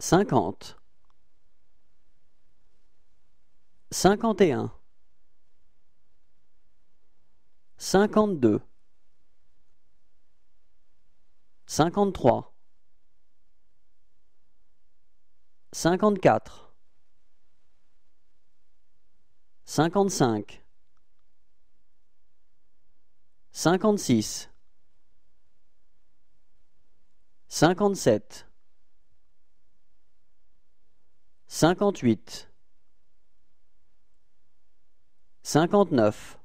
50, 51, 52, 53, 54, 55, 56, 57, cinquante-huit, cinquante-neuf.